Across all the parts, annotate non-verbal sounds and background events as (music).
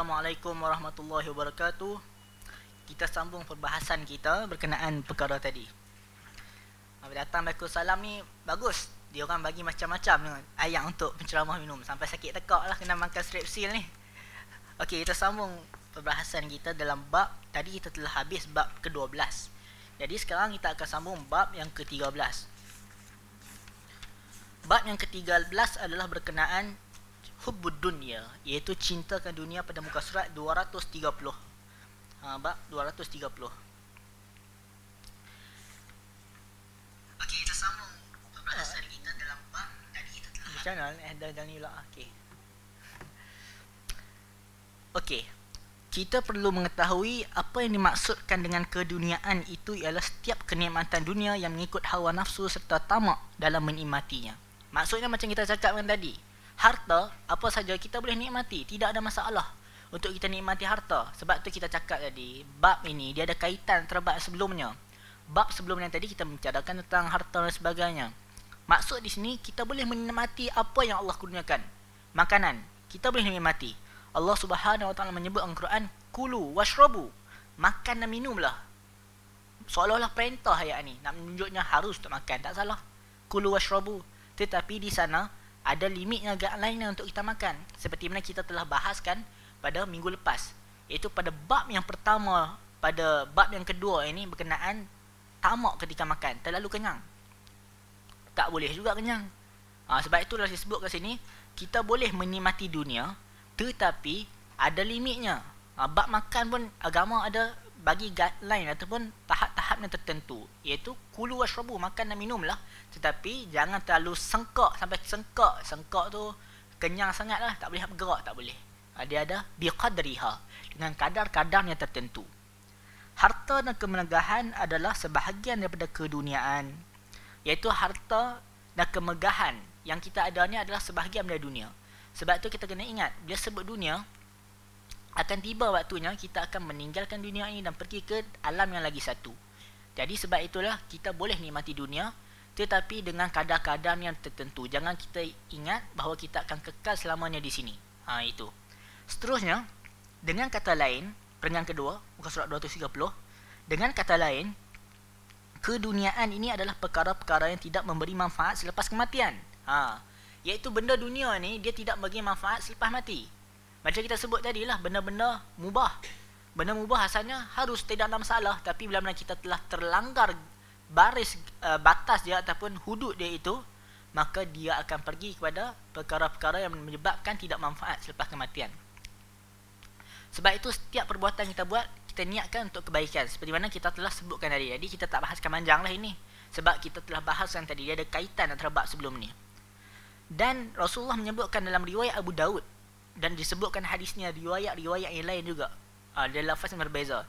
Assalamualaikum warahmatullahi wabarakatuh. Kita sambung perbahasan kita berkenaan perkara tadi. Apa datang baik salam ni bagus. Dia orang bagi macam-macam ayat untuk penceramah minum sampai sakit tekak lah kena makan strepsil ni. Okey, kita sambung perbahasan kita dalam bab tadi kita telah habis bab ke-12. Jadi sekarang kita akan sambung bab yang ke-13. Bab yang ke-13 adalah berkenaan hubbud dunya iaitu cintakan dunia pada muka surat 230. Ha bab 230. Okey, kita sambung pembahasan ha. kita dalam bab kita telah eh dah dah ni lah. Okey. Okey. Kita perlu mengetahui apa yang dimaksudkan dengan keduniaan itu ialah setiap kenikmatan dunia yang mengikut hawa nafsu serta tamak dalam menikmatinya. Maksudnya macam kita cakap kan tadi, harta apa saja kita boleh nikmati tidak ada masalah untuk kita nikmati harta sebab tu kita cakap tadi bab ini dia ada kaitan terbab sebelumnya bab sebelumnya tadi kita membicarakan tentang harta dan sebagainya maksud di sini kita boleh menikmati apa yang Allah kurniakan makanan kita boleh nikmati Allah Subhanahu wa taala menyebut dalam Quran kulu washrabu makan dan minumlah seolah-olah perintah ayat ni nak menunjuknya harus untuk makan tak salah kulu washrabu tetapi di sana ada limitnya lainnya untuk kita makan seperti mana kita telah bahaskan pada minggu lepas iaitu pada bab yang pertama pada bab yang kedua ini berkenaan tamak ketika makan terlalu kenyang tak boleh juga kenyang ha, sebab itulah saya sebut kat sini kita boleh menikmati dunia tetapi ada limitnya ha, bab makan pun agama ada bagi guideline ataupun tahap-tahap yang tertentu iaitu kulu washrabu makan dan minumlah tetapi jangan terlalu sengkak sampai sengkak sengkak tu kenyang sangatlah tak boleh bergerak tak boleh ha, dia ada biqadriha dengan kadar-kadar yang tertentu harta dan kemegahan adalah sebahagian daripada keduniaan iaitu harta dan kemegahan yang kita ada ni adalah sebahagian daripada dunia sebab tu kita kena ingat bila sebut dunia akan tiba waktunya kita akan meninggalkan dunia ini dan pergi ke alam yang lagi satu. Jadi sebab itulah kita boleh nikmati dunia tetapi dengan kadar-kadar yang tertentu. Jangan kita ingat bahawa kita akan kekal selamanya di sini. Ha, itu. Seterusnya, dengan kata lain, perenggan kedua, muka surat 230, dengan kata lain, keduniaan ini adalah perkara-perkara yang tidak memberi manfaat selepas kematian. Ha, iaitu benda dunia ni dia tidak bagi manfaat selepas mati. Macam kita sebut tadi lah, benda-benda mubah. Benda mubah asalnya harus tidak ada masalah. Tapi bila mana kita telah terlanggar baris uh, batas dia ataupun hudud dia itu, maka dia akan pergi kepada perkara-perkara yang menyebabkan tidak manfaat selepas kematian. Sebab itu setiap perbuatan kita buat, kita niatkan untuk kebaikan. Seperti mana kita telah sebutkan tadi. Jadi kita tak bahaskan panjang lah ini. Sebab kita telah bahaskan tadi, dia ada kaitan antara bab sebelum ni. Dan Rasulullah menyebutkan dalam riwayat Abu Daud, dan disebutkan hadisnya riwayat-riwayat yang lain juga. Ha, dia lafaz yang berbeza.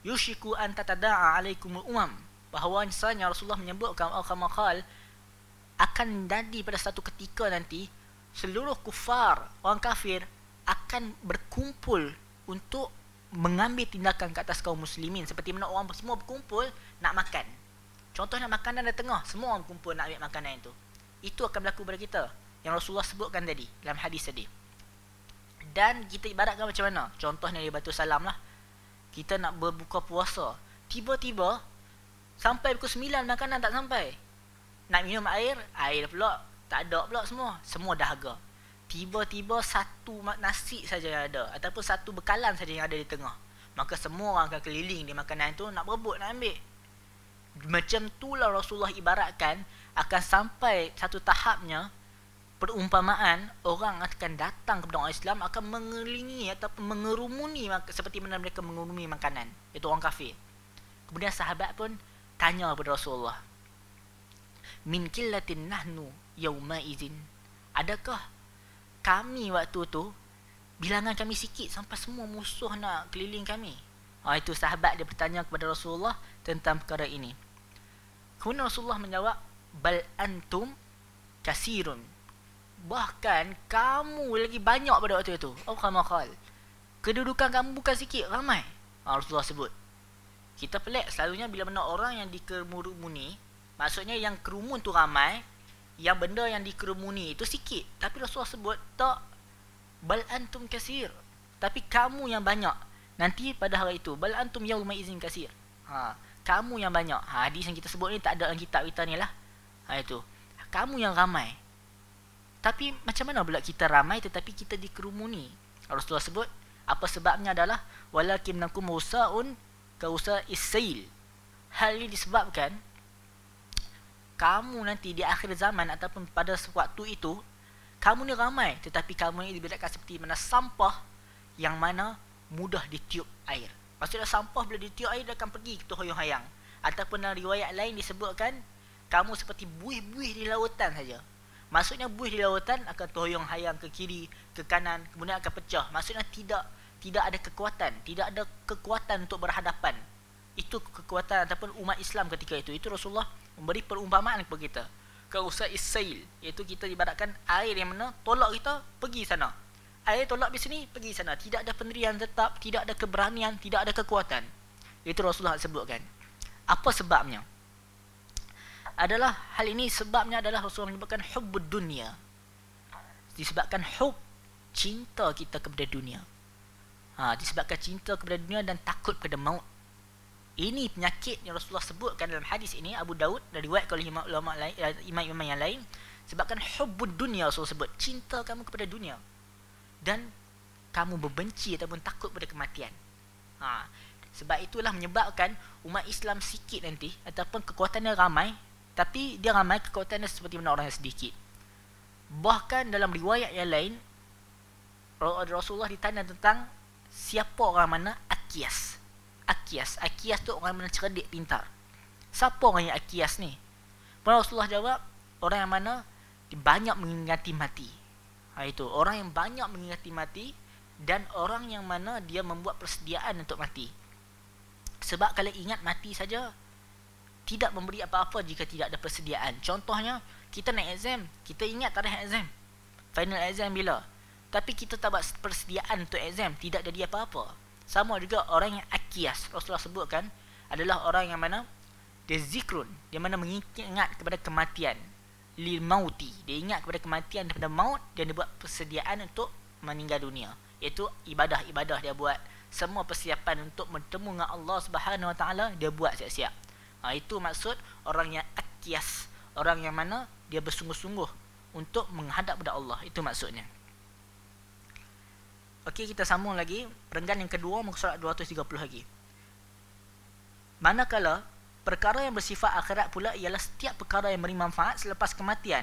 Yushiku an tatada'a alaikum umam. Bahawa insanya Rasulullah menyebutkan oh, al khamakal akan jadi pada satu ketika nanti seluruh kufar, orang kafir akan berkumpul untuk mengambil tindakan ke atas kaum muslimin seperti mana orang semua berkumpul nak makan. Contohnya makanan di tengah, semua orang berkumpul nak ambil makanan itu. Itu akan berlaku pada kita yang Rasulullah sebutkan tadi dalam hadis tadi dan kita ibaratkan macam mana contohnya di batu salam lah kita nak berbuka puasa tiba-tiba sampai pukul 9 makanan tak sampai nak minum air air pula tak ada pula semua semua dah dahaga tiba-tiba satu nasi saja yang ada ataupun satu bekalan saja yang ada di tengah maka semua orang akan keliling di makanan itu nak berebut nak ambil macam tu lah Rasulullah ibaratkan akan sampai satu tahapnya perumpamaan orang akan datang kepada orang Islam akan mengelilingi atau mengerumuni seperti mana mereka mengerumuni makanan itu orang kafir kemudian sahabat pun tanya kepada Rasulullah min killatin nahnu yauma izin adakah kami waktu tu bilangan kami sikit sampai semua musuh nak keliling kami ha, itu sahabat dia bertanya kepada Rasulullah tentang perkara ini kemudian Rasulullah menjawab bal antum kasirun bahkan kamu lagi banyak pada waktu itu. Oh, kamu khal. Kedudukan kamu bukan sikit, ramai. Ha, Rasulullah sebut. Kita pelik selalunya bila benda orang yang dikerumuni, maksudnya yang kerumun tu ramai, yang benda yang dikerumuni itu sikit. Tapi Rasulullah sebut tak bal antum kasir. Tapi kamu yang banyak. Nanti pada hari itu bal antum yauma izin kasir. Ha, kamu yang banyak. Ha, hadis yang kita sebut ni tak ada dalam kitab kita ni lah. Ha, itu. Kamu yang ramai. Tapi macam mana pula kita ramai tetapi kita dikerumuni? Rasulullah sebut apa sebabnya adalah walakin nakum musaun ka usa isail. Hal ini disebabkan kamu nanti di akhir zaman ataupun pada waktu itu kamu ni ramai tetapi kamu ni dibedakan seperti mana sampah yang mana mudah ditiup air. Maksudnya sampah bila ditiup air dia akan pergi ke tohoyong hayang. Ataupun dalam riwayat lain disebutkan kamu seperti buih-buih di lautan saja. Maksudnya buih di lautan akan terhoyong hayang ke kiri, ke kanan, kemudian akan pecah. Maksudnya tidak tidak ada kekuatan, tidak ada kekuatan untuk berhadapan. Itu kekuatan ataupun umat Islam ketika itu. Itu Rasulullah memberi perumpamaan kepada kita. Kausai sail, iaitu kita ibaratkan air yang mana tolak kita pergi sana. Air tolak di sini, pergi sana. Tidak ada pendirian tetap, tidak ada keberanian, tidak ada kekuatan. Itu Rasulullah sebutkan. Apa sebabnya? adalah hal ini sebabnya adalah Rasulullah menyebabkan hubbud dunia disebabkan hub cinta kita kepada dunia ha, disebabkan cinta kepada dunia dan takut kepada maut ini penyakit yang Rasulullah sebutkan dalam hadis ini Abu Daud dari riwayat oleh eh, imam-imam yang lain sebabkan hubbud dunia Rasulullah sebut cinta kamu kepada dunia dan kamu berbenci ataupun takut pada kematian ha, sebab itulah menyebabkan umat Islam sikit nanti ataupun kekuatannya ramai tapi dia ramai kekuatannya seperti mana orang yang sedikit bahkan dalam riwayat yang lain Rasulullah ditanya tentang siapa orang mana Akias Akias Akias tu orang mana cerdik pintar siapa orang yang Akias ni Pada Rasulullah jawab orang yang mana banyak mengingati mati ha, itu orang yang banyak mengingati mati dan orang yang mana dia membuat persediaan untuk mati sebab kalau ingat mati saja tidak memberi apa-apa jika tidak ada persediaan. Contohnya, kita nak exam, kita ingat tarikh exam. Final exam bila? Tapi kita tak buat persediaan untuk exam, tidak jadi apa-apa. Sama juga orang yang akias, Rasulullah sebutkan adalah orang yang mana dia zikrun, dia mana mengingat kepada kematian. Lil mauti, dia ingat kepada kematian daripada maut dan dia buat persediaan untuk meninggal dunia. Iaitu ibadah-ibadah dia buat semua persiapan untuk bertemu dengan Allah Subhanahu Wa Taala dia buat siap-siap. Ha, itu maksud orang yang akias. Orang yang mana dia bersungguh-sungguh untuk menghadap kepada Allah. Itu maksudnya. Okey, kita sambung lagi. Renggan yang kedua, muka surat 230 lagi. Manakala, perkara yang bersifat akhirat pula ialah setiap perkara yang beri manfaat selepas kematian.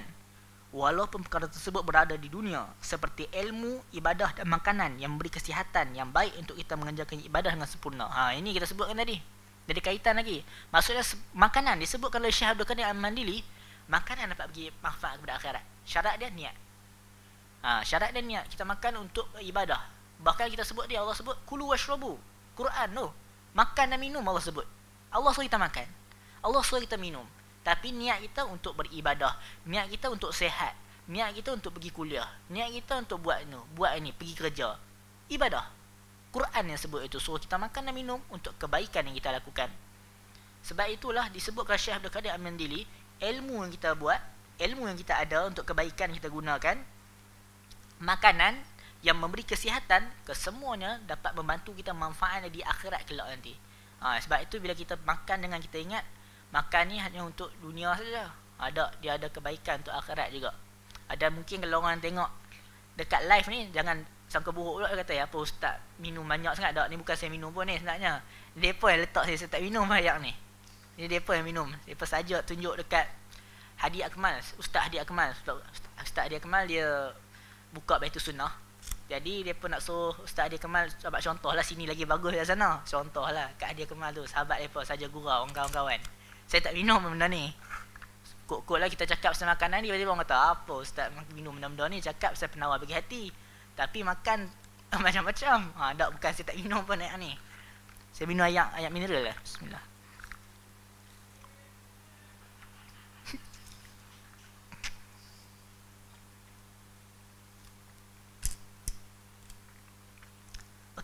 Walaupun perkara tersebut berada di dunia, seperti ilmu, ibadah dan makanan yang memberi kesihatan yang baik untuk kita mengerjakan ibadah dengan sempurna. Ha, ini kita sebutkan tadi. Jadi kaitan lagi. Maksudnya makanan disebut kalau Syekh Abdul Qadir Al-Mandili, makanan dapat bagi manfaat kepada akhirat. Syarat dia niat. Ha, syarat dia niat kita makan untuk ibadah. Bahkan kita sebut dia Allah sebut kulu washrabu. Quran tu. Oh. Makan dan minum Allah sebut. Allah suruh kita makan. Allah suruh kita minum. Tapi niat kita untuk beribadah. Niat kita untuk sehat. Niat kita untuk pergi kuliah. Niat kita untuk buat ni. Buat ini Pergi kerja. Ibadah. Quran yang sebut itu suruh kita makan dan minum untuk kebaikan yang kita lakukan. Sebab itulah disebutkan Syekh Abdul Qadir Amandili, ilmu yang kita buat, ilmu yang kita ada untuk kebaikan yang kita gunakan, makanan yang memberi kesihatan kesemuanya dapat membantu kita manfaat di akhirat kelak nanti. Ha, sebab itu bila kita makan dengan kita ingat makan ni hanya untuk dunia saja. Ada dia ada kebaikan untuk akhirat juga. Ada mungkin kalau orang tengok dekat live ni jangan sangka buruk pula kata ya, apa ustaz minum banyak sangat tak ni bukan saya minum pun ni sebenarnya depa yang letak saya, saya tak minum banyak ni ni depa yang minum depa saja tunjuk dekat Hadi Akmal ustaz Hadi Akmal ustaz, ustaz Hadi Akmal dia buka baitul sunnah jadi depa nak suruh ustaz Hadi Akmal sebab contohlah sini lagi bagus dari sana contohlah kat Hadi Akmal tu sahabat depa saja gurau kawan-kawan saya tak minum benda ni Kok-kok lah kita cakap pasal makanan ni Tiba-tiba orang kata Apa ustaz minum benda-benda ni Cakap pasal penawar bagi hati tapi makan (laughs) macam-macam. Ha, tak bukan saya tak minum pun ayat ni. Saya minum ayat, ayat mineral lah. Bismillah. (laughs)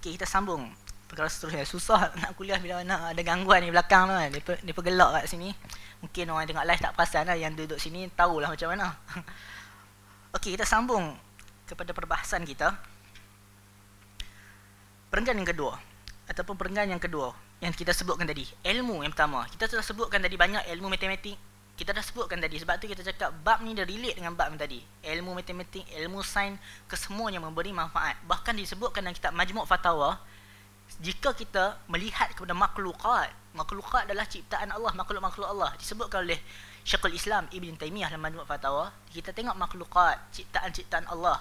Okay kita sambung. Perkara seterusnya. Susah (laughs) nak kuliah bila nak ada gangguan di belakang tu kan. Dia, pergelak kat sini. Mungkin orang tengok live tak perasan lah. Yang duduk sini tahulah macam mana. Okey, kita sambung kepada perbahasan kita perenggan yang kedua ataupun perenggan yang kedua yang kita sebutkan tadi ilmu yang pertama kita telah sebutkan tadi banyak ilmu matematik kita dah sebutkan tadi sebab tu kita cakap bab ni dia relate dengan bab tadi ilmu matematik ilmu sains kesemuanya memberi manfaat bahkan disebutkan dalam kitab majmuk fatawa jika kita melihat kepada makhlukat makhlukat adalah ciptaan Allah makhluk-makhluk Allah disebutkan oleh Syekhul Islam Ibn Taymiyah dalam majmuk fatawa kita tengok makhlukat ciptaan-ciptaan Allah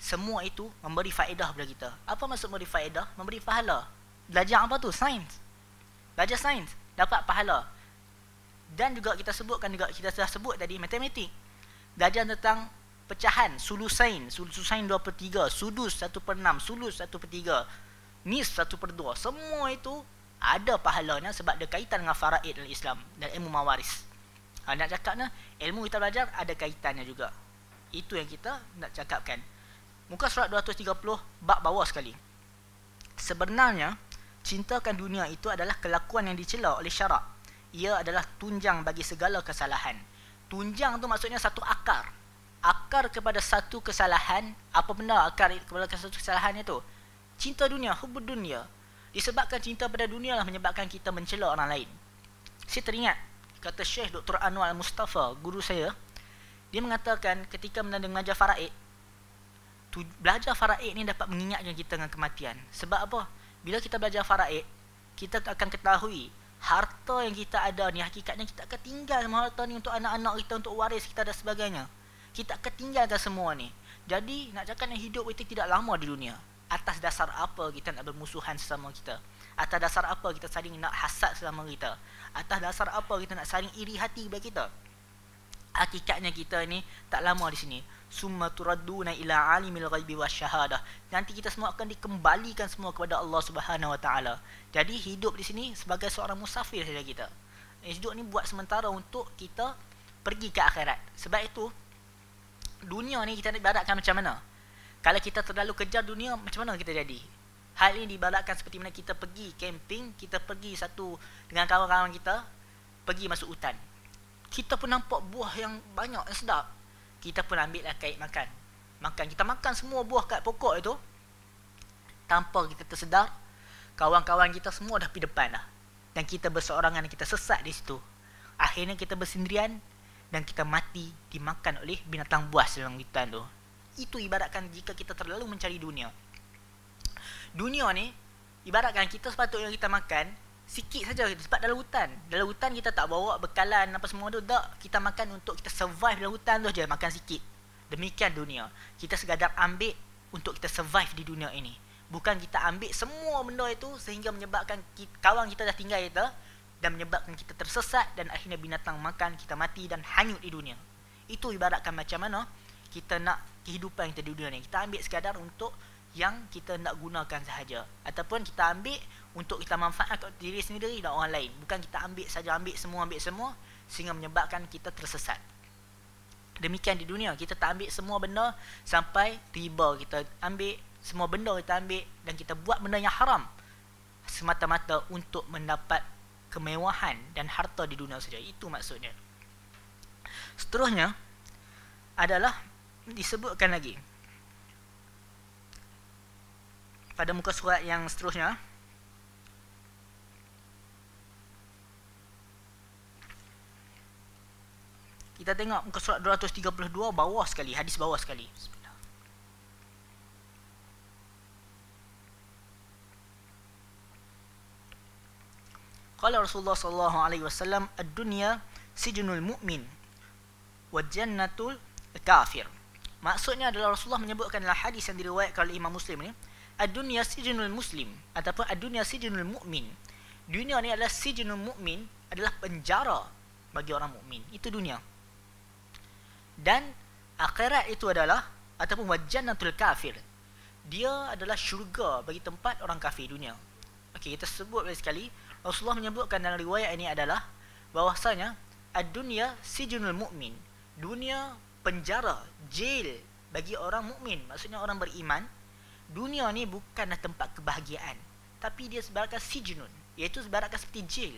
semua itu memberi faedah kepada kita. Apa maksud memberi faedah? Memberi pahala. Belajar apa tu? Sains. Belajar sains. Dapat pahala. Dan juga kita sebutkan juga, kita sudah sebut tadi, matematik. Belajar tentang pecahan, sulu sain, sulu sain 2 per 3, sudus 1 per 6, sulus 1 per 3, nis 1 per 2. Semua itu ada pahalanya sebab ada kaitan dengan faraid dalam Islam dan ilmu mawaris. Ha, nak cakap ilmu kita belajar ada kaitannya juga. Itu yang kita nak cakapkan muka surat 230 bab bawah sekali sebenarnya cintakan dunia itu adalah kelakuan yang dicela oleh syarak ia adalah tunjang bagi segala kesalahan tunjang tu maksudnya satu akar akar kepada satu kesalahan apa benda akar kepada satu kesalahan itu cinta dunia hubud dunia disebabkan cinta pada dunia lah menyebabkan kita mencela orang lain saya teringat kata Syekh Dr. Anwar Mustafa guru saya dia mengatakan ketika mendengar mengajar faraid tu, belajar faraid ni dapat mengingatkan kita dengan kematian. Sebab apa? Bila kita belajar faraid, kita akan ketahui harta yang kita ada ni hakikatnya kita akan tinggal harta ni untuk anak-anak kita, untuk waris kita dan sebagainya. Kita akan tinggalkan semua ni. Jadi nak cakap yang hidup itu tidak lama di dunia. Atas dasar apa kita nak bermusuhan sesama kita? Atas dasar apa kita saling nak hasad sesama kita? Atas dasar apa kita nak saling iri hati bagi kita? hakikatnya kita ni tak lama di sini summa turadduna ila alimil ghaibi wasyahadah nanti kita semua akan dikembalikan semua kepada Allah Subhanahu wa taala jadi hidup di sini sebagai seorang musafir saja kita eh, hidup ni buat sementara untuk kita pergi ke akhirat sebab itu dunia ni kita nak ibaratkan macam mana kalau kita terlalu kejar dunia macam mana kita jadi hal ini dibalakkan seperti mana kita pergi camping kita pergi satu dengan kawan-kawan kita pergi masuk hutan kita pun nampak buah yang banyak yang sedap. Kita pun ambil lah kait makan. Makan kita makan semua buah kat pokok itu. Tanpa kita tersedar, kawan-kawan kita semua dah pi depan dah. Dan kita berseorangan kita sesat di situ. Akhirnya kita bersendirian dan kita mati dimakan oleh binatang buas dalam hutan tu. Itu ibaratkan jika kita terlalu mencari dunia. Dunia ni ibaratkan kita sepatutnya kita makan sikit saja sebab dalam hutan dalam hutan kita tak bawa bekalan apa semua tu tak kita makan untuk kita survive dalam hutan tu saja makan sikit demikian dunia kita segadap ambil untuk kita survive di dunia ini bukan kita ambil semua benda itu sehingga menyebabkan kita, kawan kita dah tinggal kita dan menyebabkan kita tersesat dan akhirnya binatang makan kita mati dan hanyut di dunia itu ibaratkan macam mana kita nak kehidupan kita di dunia ni kita ambil sekadar untuk yang kita nak gunakan sahaja ataupun kita ambil untuk kita manfaatkan diri sendiri dan orang lain bukan kita ambil saja ambil semua ambil semua sehingga menyebabkan kita tersesat demikian di dunia kita tak ambil semua benda sampai riba kita ambil semua benda kita ambil dan kita buat benda yang haram semata-mata untuk mendapat kemewahan dan harta di dunia saja itu maksudnya seterusnya adalah disebutkan lagi pada muka surat yang seterusnya Kita tengok muka surat 232 bawah sekali, hadis bawah sekali. Qala Rasulullah sallallahu alaihi wasallam ad-dunya sijnul mu'min wa jannatul kafir. Maksudnya adalah Rasulullah menyebutkanlah hadis yang diriwayatkan oleh Imam Muslim ni, ad-dunya sijnul muslim ataupun ad-dunya sijnul mu'min. Dunia ni adalah sijnul mu'min adalah penjara bagi orang mukmin. Itu dunia dan akhirat itu adalah ataupun wajanatul kafir dia adalah syurga bagi tempat orang kafir dunia okey kita sebut lagi sekali Rasulullah menyebutkan dalam riwayat ini adalah bahwasanya ad-dunya sijunul mukmin dunia penjara jail bagi orang mukmin maksudnya orang beriman dunia ni bukanlah tempat kebahagiaan tapi dia sebarakan sijunun iaitu sebarakan seperti jail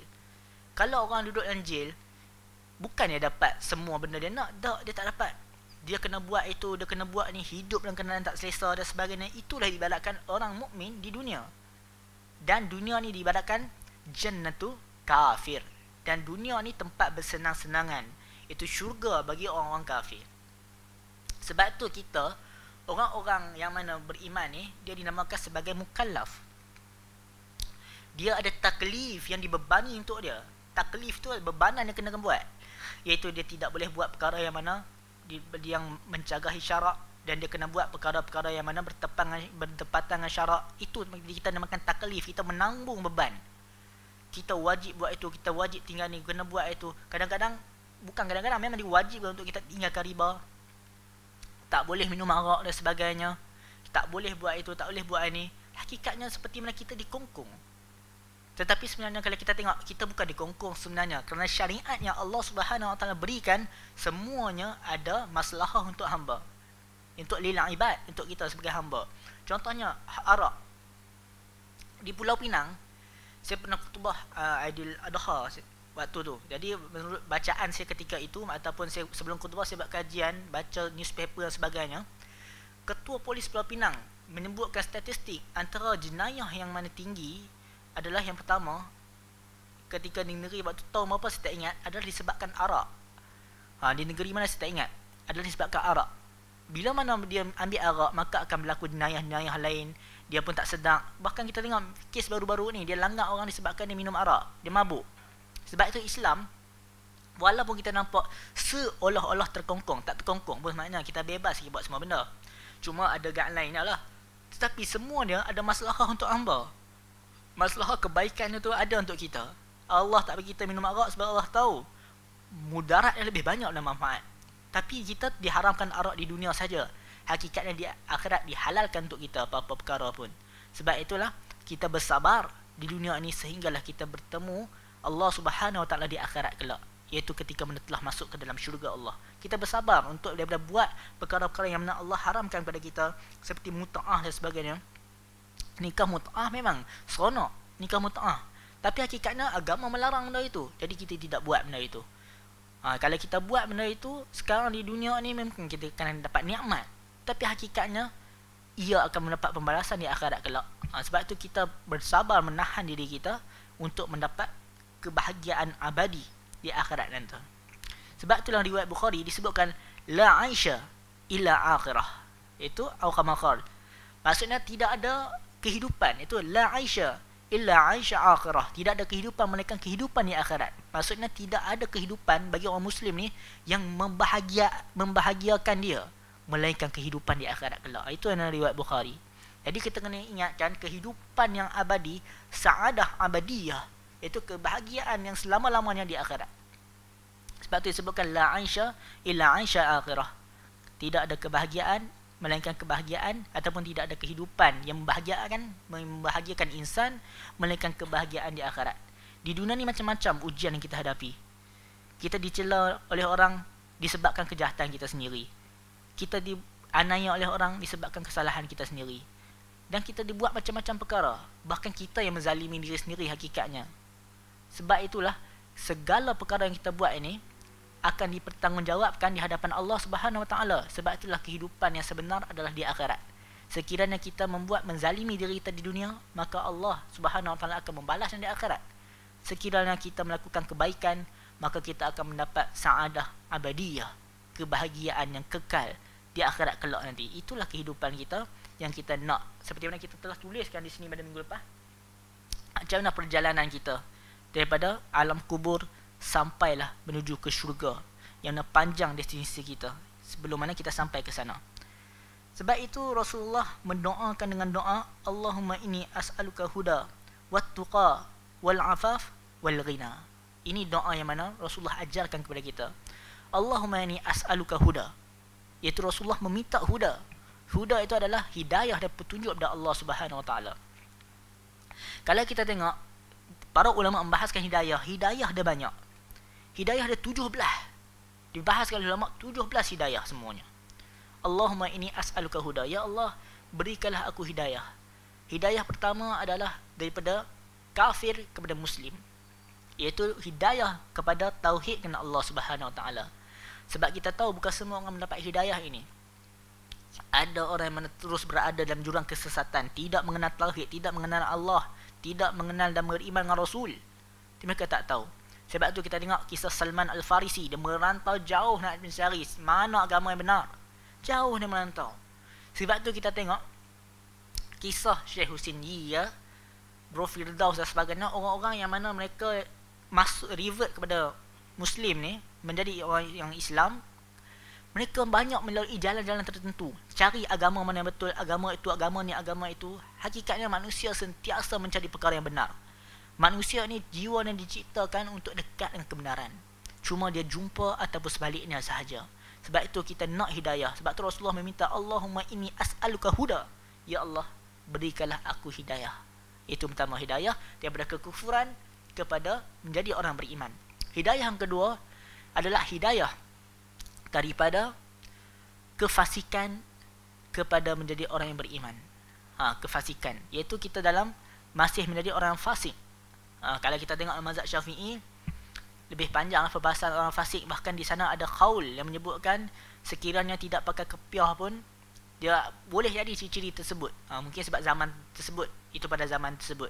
kalau orang duduk dalam jail Bukan dia dapat semua benda dia nak Tak, dia tak dapat Dia kena buat itu, dia kena buat ni Hidup dalam kenalan tak selesa dan sebagainya Itulah dibalatkan orang mukmin di dunia Dan dunia ni dibalatkan Jannatu kafir Dan dunia ni tempat bersenang-senangan Itu syurga bagi orang-orang kafir Sebab tu kita Orang-orang yang mana beriman ni Dia dinamakan sebagai mukallaf Dia ada taklif yang dibebani untuk dia Taklif tu bebanan yang kena buat iaitu dia tidak boleh buat perkara yang mana yang mencagahi syarak dan dia kena buat perkara-perkara yang mana bertepatan bertepatan dengan syarak itu kita namakan taklif kita menanggung beban kita wajib buat itu kita wajib tinggal ni kena buat itu kadang-kadang bukan kadang-kadang memang diwajib untuk kita tinggalkan riba tak boleh minum arak dan sebagainya tak boleh buat itu tak boleh buat ini hakikatnya seperti mana kita dikongkong tetapi sebenarnya kalau kita tengok kita bukan dikongkong sebenarnya kerana syariat yang Allah Subhanahu Wa Taala berikan semuanya ada masalah untuk hamba. Untuk lil ibad, untuk kita sebagai hamba. Contohnya arak di Pulau Pinang saya pernah khutbah uh, Aidil uh, Adha waktu tu. Jadi menurut bacaan saya ketika itu ataupun saya sebelum khutbah saya buat kajian, baca newspaper dan sebagainya. Ketua Polis Pulau Pinang menyebutkan statistik antara jenayah yang mana tinggi adalah yang pertama ketika di negeri waktu tahu apa saya tak ingat adalah disebabkan arak. Ha, di negeri mana saya tak ingat adalah disebabkan arak. Bila mana dia ambil arak maka akan berlaku jenayah-jenayah lain dia pun tak sedang Bahkan kita tengok kes baru-baru ni dia langgar orang disebabkan dia minum arak, dia mabuk. Sebab itu Islam walaupun kita nampak seolah-olah terkongkong, tak terkongkong pun maknanya kita bebas kita buat semua benda. Cuma ada guideline lah. Tetapi semuanya ada masalah (laughs) untuk hamba masalah kebaikan itu ada untuk kita Allah tak bagi kita minum arak sebab Allah tahu mudarat yang lebih banyak dan manfaat tapi kita diharamkan arak di dunia saja hakikatnya di akhirat dihalalkan untuk kita apa-apa perkara pun sebab itulah kita bersabar di dunia ini sehinggalah kita bertemu Allah Subhanahu Wa Taala di akhirat kelak iaitu ketika kita telah masuk ke dalam syurga Allah kita bersabar untuk daripada buat perkara-perkara yang mana Allah haramkan kepada kita seperti mutaah dan sebagainya nikah mut'ah memang seronok nikah mut'ah tapi hakikatnya agama melarang benda itu jadi kita tidak buat benda itu ha, kalau kita buat benda itu sekarang di dunia ni memang kita akan dapat nikmat tapi hakikatnya ia akan mendapat pembalasan di akhirat kelak ha, sebab itu kita bersabar menahan diri kita untuk mendapat kebahagiaan abadi di akhirat nanti sebab itulah riwayat Bukhari disebutkan la aisha ila akhirah itu au kama Maksudnya tidak ada kehidupan itu la aisha illa aisha akhirah tidak ada kehidupan melainkan kehidupan di akhirat maksudnya tidak ada kehidupan bagi orang muslim ni yang membahagia membahagiakan dia melainkan kehidupan di akhirat kelak itu yang dalam riwayat bukhari jadi kita kena ingatkan kehidupan yang abadi saadah abadiyah Itu kebahagiaan yang selama-lamanya di akhirat sebab tu disebutkan la aisha illa aisha akhirah tidak ada kebahagiaan melainkan kebahagiaan ataupun tidak ada kehidupan yang membahagiakan membahagiakan insan melainkan kebahagiaan di akhirat. Di dunia ni macam-macam ujian yang kita hadapi. Kita dicela oleh orang disebabkan kejahatan kita sendiri. Kita dianiaya oleh orang disebabkan kesalahan kita sendiri. Dan kita dibuat macam-macam perkara, bahkan kita yang menzalimi diri sendiri hakikatnya. Sebab itulah segala perkara yang kita buat ini akan dipertanggungjawabkan di hadapan Allah Subhanahu Wa Taala sebab itulah kehidupan yang sebenar adalah di akhirat sekiranya kita membuat menzalimi diri kita di dunia maka Allah Subhanahu Wa Taala akan membalas di akhirat sekiranya kita melakukan kebaikan maka kita akan mendapat saadah abadiyah kebahagiaan yang kekal di akhirat kelak nanti itulah kehidupan kita yang kita nak seperti mana kita telah tuliskan di sini pada minggu lepas macam mana perjalanan kita daripada alam kubur sampailah menuju ke syurga yang mana panjang destinasi kita sebelum mana kita sampai ke sana. Sebab itu Rasulullah mendoakan dengan doa Allahumma inni as'aluka huda wat tuqa wal afaf wal ghina. Ini doa yang mana Rasulullah ajarkan kepada kita. Allahumma inni as'aluka huda. Iaitu Rasulullah meminta huda. Huda itu adalah hidayah dan petunjuk daripada Allah Subhanahu Wa Taala. Kalau kita tengok para ulama membahaskan hidayah, hidayah ada banyak. Hidayah ada tujuh belah dibahas kali ulama tujuh belah hidayah semuanya Allahumma ini as'aluka huda Ya Allah berikanlah aku hidayah Hidayah pertama adalah daripada kafir kepada muslim Iaitu hidayah kepada tauhid kepada Allah subhanahu wa ta'ala Sebab kita tahu bukan semua orang mendapat hidayah ini ada orang yang terus berada dalam jurang kesesatan Tidak mengenal tauhid, tidak mengenal Allah Tidak mengenal dan beriman dengan Rasul Mereka tak tahu sebab tu kita tengok kisah Salman Al-Farisi. Dia merantau jauh nak mencari mana agama yang benar. Jauh dia merantau. Sebab tu kita tengok kisah Syekh Husin Yi ya. Bro Firdaus dan sebagainya. Orang-orang yang mana mereka masuk revert kepada Muslim ni. Menjadi orang yang Islam. Mereka banyak melalui jalan-jalan tertentu. Cari agama mana yang betul. Agama itu, agama ni, agama itu. Hakikatnya manusia sentiasa mencari perkara yang benar. Manusia ni jiwa yang diciptakan untuk dekat dengan kebenaran. Cuma dia jumpa ataupun sebaliknya sahaja. Sebab itu kita nak hidayah. Sebab itu Rasulullah meminta Allahumma ini as'aluka huda. Ya Allah, berikanlah aku hidayah. Itu pertama hidayah daripada kekufuran kepada menjadi orang beriman. Hidayah yang kedua adalah hidayah daripada kefasikan kepada menjadi orang yang beriman. Ha, kefasikan. Iaitu kita dalam masih menjadi orang fasik. Ha, kalau kita tengok mazhab Syafi'i lebih panjang lah perbahasan orang fasik bahkan di sana ada kaul yang menyebutkan sekiranya tidak pakai kepiah pun dia boleh jadi ciri-ciri tersebut. Ha, mungkin sebab zaman tersebut itu pada zaman tersebut.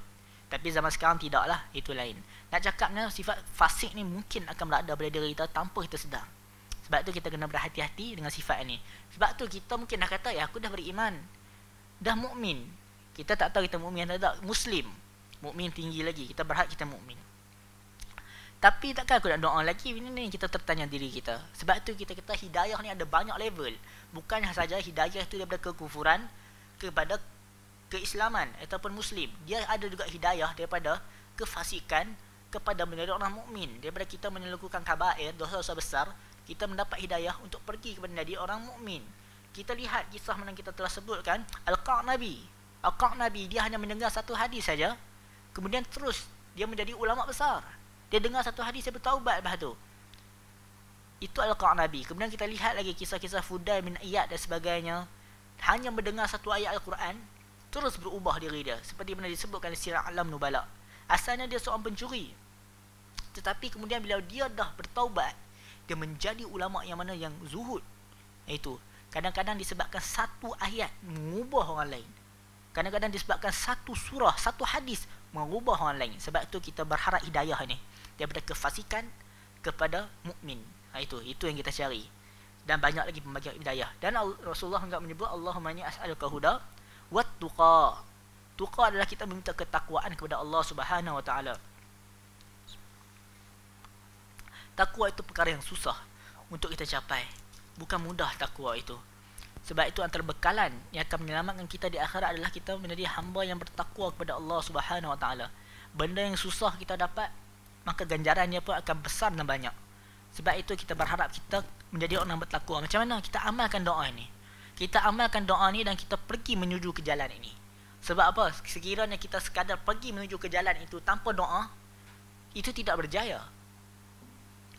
Tapi zaman sekarang tidaklah, itu lain. Nak cakapnya sifat fasik ni mungkin akan berada pada diri kita tanpa kita sedar. Sebab tu kita kena berhati-hati dengan sifat ini. Sebab tu kita mungkin nak kata, ya aku dah beriman. Dah mukmin. Kita tak tahu kita mukmin atau tak. Muslim mukmin tinggi lagi kita berhak kita mukmin tapi takkan aku nak doa lagi ini ni kita tertanya diri kita sebab tu kita kata hidayah ni ada banyak level bukan sahaja hidayah tu daripada kekufuran kepada keislaman ataupun muslim dia ada juga hidayah daripada kefasikan kepada menjadi orang mukmin daripada kita menyelukukan kabair dosa-dosa besar kita mendapat hidayah untuk pergi kepada menjadi orang mukmin kita lihat kisah mana kita telah sebutkan al-qa nabi al-qa nabi dia hanya mendengar satu hadis saja Kemudian terus dia menjadi ulama besar. Dia dengar satu hadis dia bertaubat lepas tu. Itu al quran Nabi. Kemudian kita lihat lagi kisah-kisah Fudail bin Iyad dan sebagainya. Hanya mendengar satu ayat Al-Quran terus berubah diri dia seperti mana disebutkan sirah alam nubala asalnya dia seorang pencuri tetapi kemudian bila dia dah bertaubat dia menjadi ulama yang mana yang zuhud Itu kadang-kadang disebabkan satu ayat mengubah orang lain kadang-kadang disebabkan satu surah satu hadis mengubah orang lain sebab tu kita berharap hidayah ni daripada kefasikan kepada mukmin ha, itu itu yang kita cari dan banyak lagi pembagian hidayah dan Rasulullah enggak menyebut Allahumma inni as'aluka huda wat tuqa tuqa adalah kita meminta ketakwaan kepada Allah Subhanahu wa taala takwa itu perkara yang susah untuk kita capai bukan mudah takwa itu sebab itu antara bekalan yang akan menyelamatkan kita di akhirat adalah kita menjadi hamba yang bertakwa kepada Allah Subhanahu Wa Taala. Benda yang susah kita dapat, maka ganjarannya pun akan besar dan banyak. Sebab itu kita berharap kita menjadi orang yang bertakwa. Macam mana kita amalkan doa ini? Kita amalkan doa ini dan kita pergi menuju ke jalan ini. Sebab apa? Sekiranya kita sekadar pergi menuju ke jalan itu tanpa doa, itu tidak berjaya.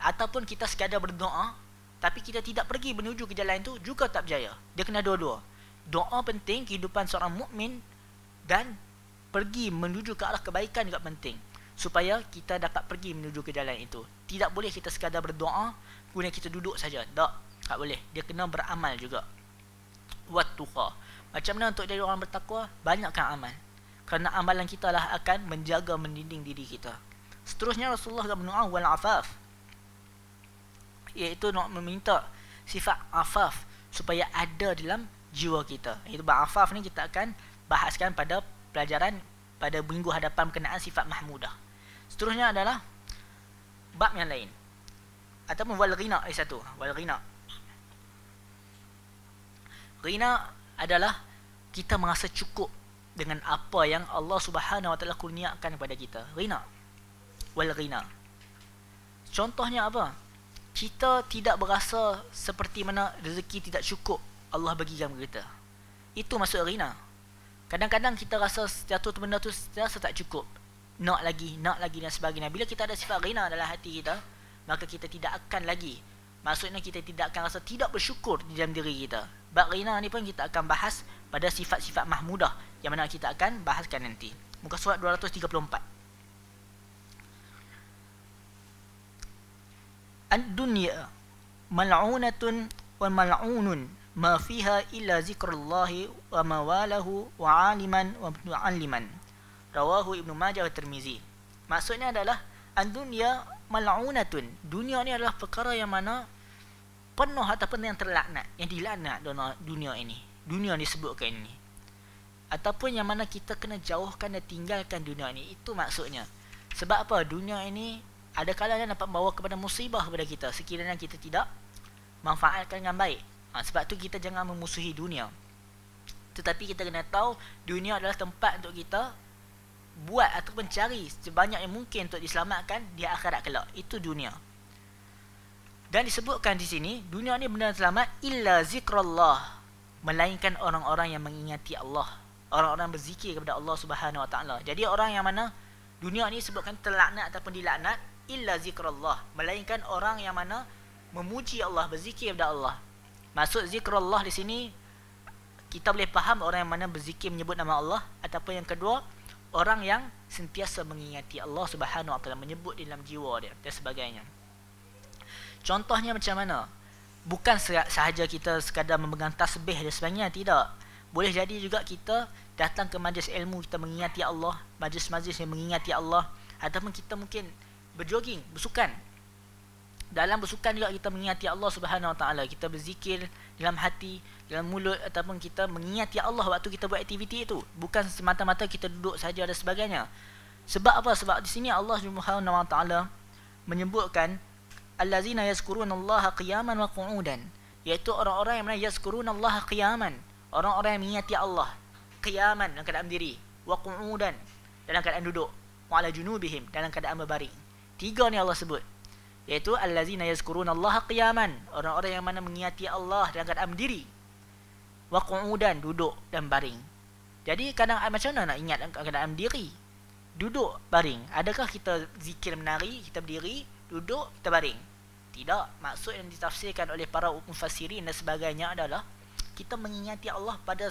Ataupun kita sekadar berdoa, tapi kita tidak pergi menuju ke jalan itu juga tak berjaya. Dia kena dua-dua. Doa penting kehidupan seorang mukmin dan pergi menuju ke arah kebaikan juga penting supaya kita dapat pergi menuju ke jalan itu. Tidak boleh kita sekadar berdoa guna kita duduk saja. Tak, tak boleh. Dia kena beramal juga. Wattuqa. Macam mana untuk jadi orang bertakwa? Banyakkan amal. Kerana amalan kita lah akan menjaga mendinding diri kita. Seterusnya Rasulullah SAW menu'ah wal afaf iaitu nak meminta sifat afaf supaya ada dalam jiwa kita. Itu bab afaf ni kita akan bahaskan pada pelajaran pada minggu hadapan berkenaan sifat mahmudah. Seterusnya adalah bab yang lain. Ataupun wal ghina ayat eh, satu. Wal ghina. Ghina adalah kita merasa cukup dengan apa yang Allah Subhanahu wa taala kurniakan kepada kita. Ghina. Wal ghina. Contohnya apa? kita tidak berasa seperti mana rezeki tidak cukup Allah bagi kepada kita. Itu masuk Rina. Kadang-kadang kita rasa setiap benda tu rasa tak cukup. Nak lagi, nak lagi dan sebagainya. Bila kita ada sifat Rina dalam hati kita, maka kita tidak akan lagi. Maksudnya kita tidak akan rasa tidak bersyukur di dalam diri kita. Bab Rina ni pun kita akan bahas pada sifat-sifat mahmudah yang mana kita akan bahaskan nanti. Muka surat 234. Ad-dunya mal'unatun wa mal'unun ma fiha illa zikrullahi wa mawalahu wa aliman wa mu'alliman. Rawahu Ibnu Majah wa Tirmizi. Maksudnya adalah ad-dunya mal'unatun. Dunia ni adalah perkara yang mana penuh ataupun yang terlaknat, yang dilaknat dalam dunia ini. Dunia ni sebutkan ini. Ataupun yang mana kita kena jauhkan dan tinggalkan dunia ini. Itu maksudnya. Sebab apa? Dunia ini ada kalanya dapat bawa kepada musibah kepada kita sekiranya kita tidak manfaatkan dengan baik. Ha, sebab tu kita jangan memusuhi dunia. Tetapi kita kena tahu dunia adalah tempat untuk kita buat atau mencari sebanyak yang mungkin untuk diselamatkan di akhirat kelak. Itu dunia. Dan disebutkan di sini, dunia ni benar selamat illa zikrullah. Melainkan orang-orang yang mengingati Allah. Orang-orang berzikir kepada Allah Subhanahu Wa Taala. Jadi orang yang mana dunia ni sebutkan terlaknat ataupun dilaknat illa zikrullah melainkan orang yang mana memuji Allah berzikir kepada Allah maksud zikrullah di sini kita boleh faham orang yang mana berzikir menyebut nama Allah ataupun yang kedua orang yang sentiasa mengingati Allah Subhanahu wa taala menyebut di dalam jiwa dia dan sebagainya contohnya macam mana bukan sahaja kita sekadar memegang tasbih dan sebagainya tidak boleh jadi juga kita datang ke majlis ilmu kita mengingati Allah majlis-majlis yang mengingati Allah ataupun kita mungkin berjoging, bersukan. Dalam bersukan juga kita mengingati Allah Subhanahu Wa Taala. Kita berzikir dalam hati, dalam mulut ataupun kita mengingati Allah waktu kita buat aktiviti itu. Bukan semata-mata kita duduk saja dan sebagainya. Sebab apa? Sebab di sini Allah Subhanahu Wa Taala menyebutkan allazina yazkuruna Allah qiyaman wa qu'udan Yaitu orang-orang yang mana Allah qiyaman orang-orang yang mengingati Allah qiyaman dalam keadaan berdiri wa qu'udan dalam keadaan duduk wa ala junubihim dalam keadaan berbaring Tiga ni Allah sebut. Iaitu allazina yazkuruna Allah qiyaman, orang-orang yang mana mengingati Allah dalam keadaan berdiri. Wa qu'udan, duduk dan baring. Jadi kadang macam mana nak ingat dalam keadaan berdiri? Duduk, baring. Adakah kita zikir menari, kita berdiri, duduk, kita baring? Tidak. Maksud yang ditafsirkan oleh para mufassirin dan sebagainya adalah kita mengingati Allah pada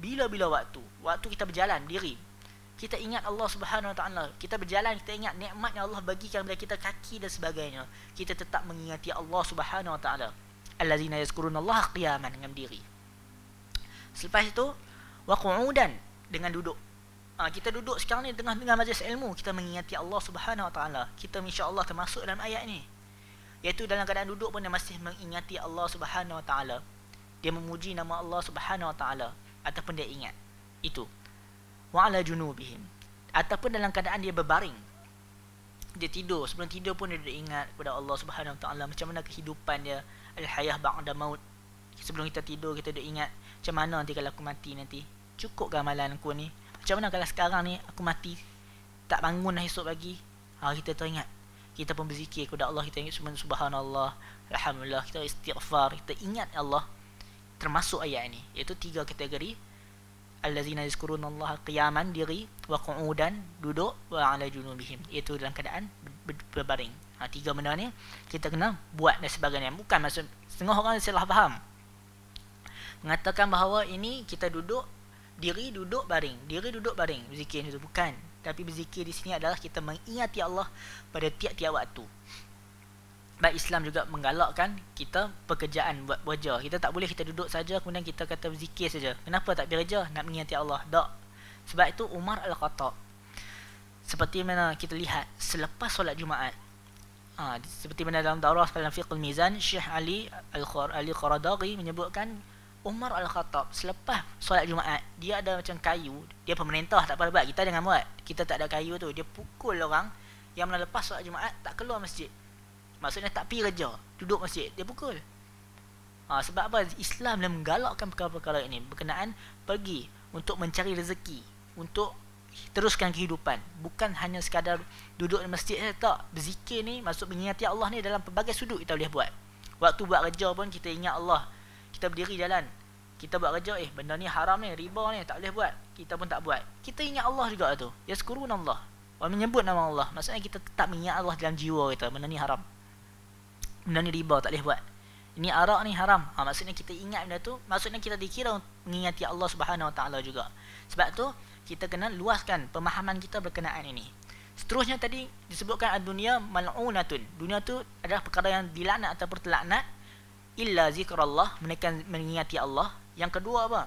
bila-bila waktu. Waktu kita berjalan, diri, kita ingat Allah Subhanahu Wa Taala. Kita berjalan kita ingat nikmat yang Allah bagikan kepada kita kaki dan sebagainya. Kita tetap mengingati Allah Subhanahu Wa Taala. Allazina yazkuruna Allah qiyaman dengan diri. Selepas itu wa qu'udan dengan duduk. Ha, kita duduk sekarang ni tengah-tengah majlis ilmu kita mengingati Allah Subhanahu Wa Taala. Kita insya-Allah termasuk dalam ayat ini. Iaitu dalam keadaan duduk pun dia masih mengingati Allah Subhanahu Wa Taala. Dia memuji nama Allah Subhanahu Wa Taala ataupun dia ingat. Itu wa ala junubihim ataupun dalam keadaan dia berbaring dia tidur sebelum tidur pun dia ingat kepada Allah Subhanahu Wa Taala macam mana kehidupan dia al hayah ba'da maut sebelum kita tidur kita dah ingat macam mana nanti kalau aku mati nanti cukup gamalan aku ni macam mana kalau sekarang ni aku mati tak bangun esok pagi ha, kita teringat kita pun berzikir kepada Allah kita ingat subhanallah alhamdulillah kita istighfar kita ingat Allah termasuk ayat ini iaitu tiga kategori al allazina yadhkurunallaha qiyaman diri wa qu'udan duduk wa ala junubihim iaitu dalam keadaan berbaring ha, tiga benda ni kita kena buat dan sebagainya bukan maksud setengah orang salah faham mengatakan bahawa ini kita duduk diri duduk baring diri duduk baring berzikir itu bukan tapi berzikir di sini adalah kita mengingati Allah pada tiap-tiap waktu baik Islam juga menggalakkan kita pekerjaan buat kerja. Kita tak boleh kita duduk saja kemudian kita kata berzikir saja. Kenapa tak bekerja? Nak mengingati Allah. Tak. Sebab itu Umar Al-Khattab seperti mana kita lihat selepas solat Jumaat ha, seperti mana dalam darah dalam fiqhul mizan Syekh Ali Al-Khor Ali Qaradawi menyebutkan Umar Al-Khattab selepas solat Jumaat dia ada macam kayu dia pemerintah tak apa-apa kita jangan buat kita tak ada kayu tu dia pukul orang yang mana lepas solat Jumaat tak keluar masjid Maksudnya tak pergi kerja Duduk masjid Dia pukul ha, Sebab apa Islam dia menggalakkan perkara-perkara ini Berkenaan pergi Untuk mencari rezeki Untuk teruskan kehidupan Bukan hanya sekadar Duduk di masjid saja tak Berzikir ni Maksud mengingati Allah ni Dalam pelbagai sudut kita boleh buat Waktu buat kerja pun Kita ingat Allah Kita berdiri jalan kita buat kerja eh benda ni haram ni riba ni tak boleh buat kita pun tak buat kita ingat Allah juga tu ya yaskurun Allah orang menyebut nama Allah maksudnya kita tetap mengingat Allah dalam jiwa kita benda ni haram benda ni riba tak boleh buat ini arak ni haram ha, maksudnya kita ingat benda tu maksudnya kita dikira mengingati Allah Subhanahu Wa Taala juga sebab tu kita kena luaskan pemahaman kita berkenaan ini seterusnya tadi disebutkan dunia mal'unatun dunia tu adalah perkara yang dilaknat atau terlaknat illa zikrullah mereka mengingati Allah yang kedua apa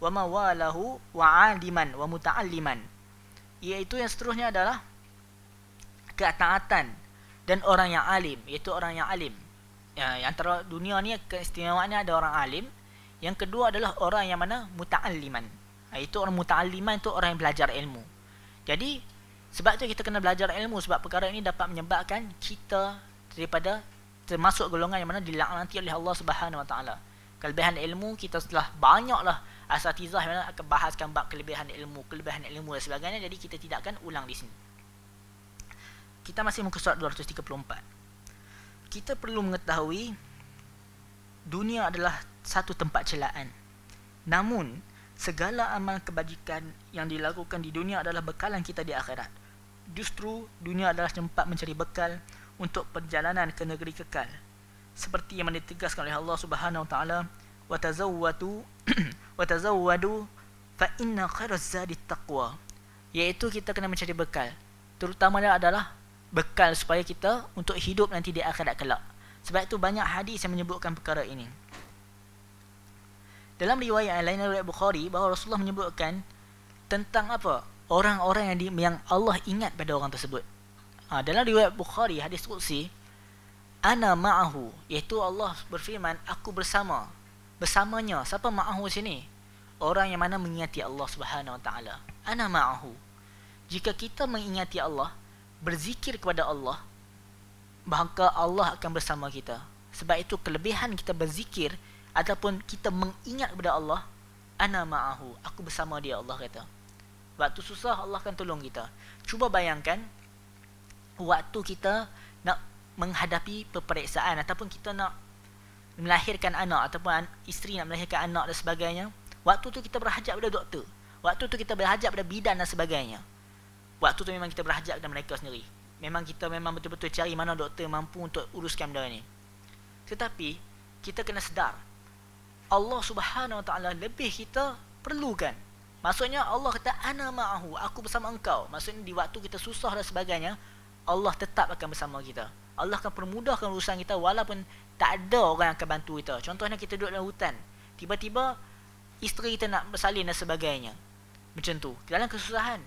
wa ma walahu wa adiman wa mutaalliman iaitu yang seterusnya adalah ketaatan dan orang yang alim iaitu orang yang alim ya, yang antara dunia ni keistimewaannya ada orang alim yang kedua adalah orang yang mana muta'alliman iaitu ha, orang muta'alliman itu orang yang belajar ilmu jadi sebab tu kita kena belajar ilmu sebab perkara ini dapat menyebabkan kita daripada termasuk golongan yang mana dilaknati oleh Allah Subhanahu Wa Taala. Kelebihan ilmu kita telah banyaklah asatizah yang mana akan bahaskan bab kelebihan ilmu, kelebihan ilmu dan sebagainya jadi kita tidak akan ulang di sini kita masih muka surat 234 kita perlu mengetahui dunia adalah satu tempat celaan namun segala amal kebajikan yang dilakukan di dunia adalah bekalan kita di akhirat justru dunia adalah tempat mencari bekal untuk perjalanan ke negeri kekal seperti yang ditegaskan oleh Allah Subhanahu wa taala wa tazawwatu wa tazawwadu fa inna khairaz zadi taqwa iaitu kita kena mencari bekal terutamanya adalah bekal supaya kita untuk hidup nanti di akhirat kelak. Sebab itu banyak hadis yang menyebutkan perkara ini. Dalam riwayat yang lain riwayat Bukhari bahawa Rasulullah menyebutkan tentang apa? Orang-orang yang yang Allah ingat pada orang tersebut. Ha, dalam riwayat Bukhari hadis Qudsi ana ma'ahu iaitu Allah berfirman aku bersama bersamanya siapa ma'ahu sini? Orang yang mana mengingati Allah Subhanahu Wa Taala. Ana ma'ahu. Jika kita mengingati Allah, berzikir kepada Allah maka Allah akan bersama kita sebab itu kelebihan kita berzikir ataupun kita mengingat kepada Allah ana ma'ahu aku bersama dia Allah kata waktu susah Allah akan tolong kita cuba bayangkan waktu kita nak menghadapi peperiksaan ataupun kita nak melahirkan anak ataupun isteri nak melahirkan anak dan sebagainya waktu tu kita berhajat pada doktor waktu tu kita berhajat pada bidan dan sebagainya waktu tu memang kita berhajat dengan mereka sendiri memang kita memang betul-betul cari mana doktor mampu untuk uruskan benda ni tetapi kita kena sedar Allah Subhanahu Wa Taala lebih kita perlukan Maksudnya Allah kata ana ma'ahu, aku bersama engkau. Maksudnya di waktu kita susah dan sebagainya, Allah tetap akan bersama kita. Allah akan permudahkan urusan kita walaupun tak ada orang yang akan bantu kita. Contohnya kita duduk dalam hutan, tiba-tiba isteri kita nak bersalin dan sebagainya. Macam tu. Dalam kesusahan,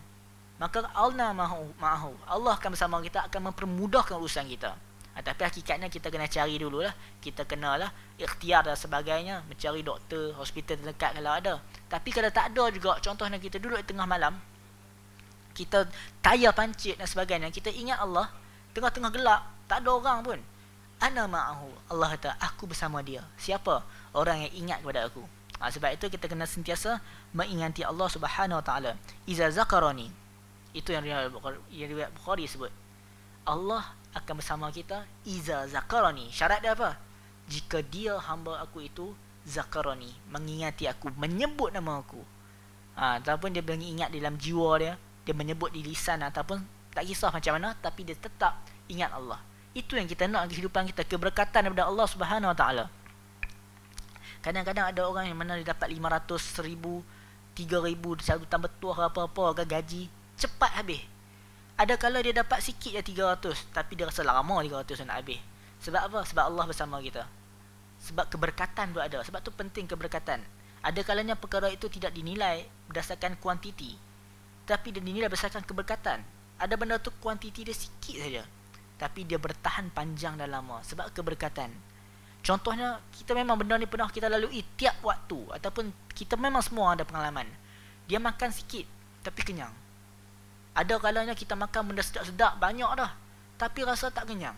maka Allah mahu, Allah akan bersama kita akan mempermudahkan urusan kita. Ha, tapi hakikatnya kita kena cari dululah. Kita kenalah ikhtiar dan sebagainya. Mencari doktor, hospital terdekat kalau ada. Tapi kalau tak ada juga, contohnya kita duduk tengah malam, kita tayar pancit dan sebagainya, kita ingat Allah, tengah-tengah gelap, tak ada orang pun. Ana mahu Allah kata, aku bersama dia. Siapa? Orang yang ingat kepada aku. Ha, sebab itu kita kena sentiasa mengingati Allah Subhanahu Wa Taala. Iza zakarani. Itu yang riwayat Bukhari, yang riwayat Bukhari sebut. Allah akan bersama kita iza zakarani. Syarat dia apa? Jika dia hamba aku itu zakarani, mengingati aku, menyebut nama aku. Ha, ataupun dia ingat dalam jiwa dia, dia menyebut di lisan ataupun tak kisah macam mana tapi dia tetap ingat Allah. Itu yang kita nak kehidupan kita keberkatan daripada Allah Subhanahu Wa Taala. Kadang-kadang ada orang yang mana dia dapat 500, 1000, 3000 satu tambah tuah apa-apa gaji cepat habis. Ada kalau dia dapat sikit je 300 tapi dia rasa lama 300 nak habis. Sebab apa? Sebab Allah bersama kita. Sebab keberkatan tu ada. Sebab tu penting keberkatan. Ada kalanya perkara itu tidak dinilai berdasarkan kuantiti. Tapi dia dinilai berdasarkan keberkatan. Ada benda tu kuantiti dia sikit saja. Tapi dia bertahan panjang dan lama. Sebab keberkatan. Contohnya, kita memang benda ni pernah kita lalui tiap waktu. Ataupun kita memang semua ada pengalaman. Dia makan sikit tapi kenyang. Ada kalanya kita makan benda sedap-sedap banyak dah. Tapi rasa tak kenyang.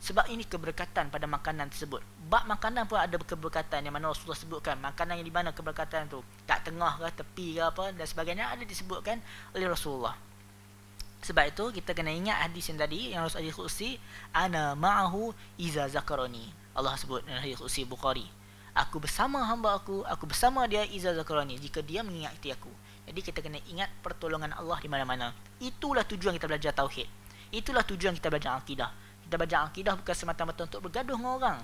Sebab ini keberkatan pada makanan tersebut. Bak makanan pun ada keberkatan yang mana Rasulullah sebutkan. Makanan yang di mana keberkatan tu. tak tengah ke, tepi ke apa dan sebagainya. Ada disebutkan oleh Rasulullah. Sebab itu kita kena ingat hadis yang tadi yang Rasulullah Qudsi ana ma'ahu iza zakarani. Allah sebut dalam hadis Qudsi Bukhari. Aku bersama hamba aku, aku bersama dia iza zakarani jika dia mengingati aku. Jadi kita kena ingat pertolongan Allah di mana-mana. Itulah tujuan kita belajar tauhid. Itulah tujuan kita belajar akidah. Kita belajar akidah bukan semata-mata untuk bergaduh dengan orang.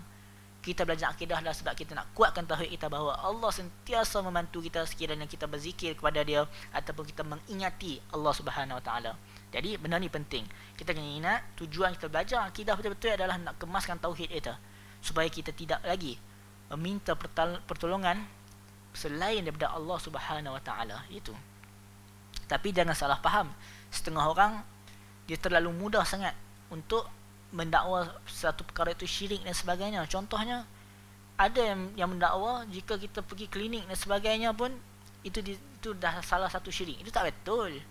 Kita belajar akidah adalah sebab kita nak kuatkan tauhid kita bahawa Allah sentiasa membantu kita sekiranya kita berzikir kepada dia ataupun kita mengingati Allah Subhanahu Wa Taala. Jadi benar ni penting. Kita kena ingat tujuan kita belajar akidah betul-betul adalah nak kemaskan tauhid kita supaya kita tidak lagi meminta pertolongan selain daripada Allah Subhanahu Wa Taala itu. Tapi jangan salah faham, setengah orang dia terlalu mudah sangat untuk mendakwa satu perkara itu syirik dan sebagainya. Contohnya ada yang yang mendakwa jika kita pergi klinik dan sebagainya pun itu di, itu dah salah satu syirik. Itu tak betul.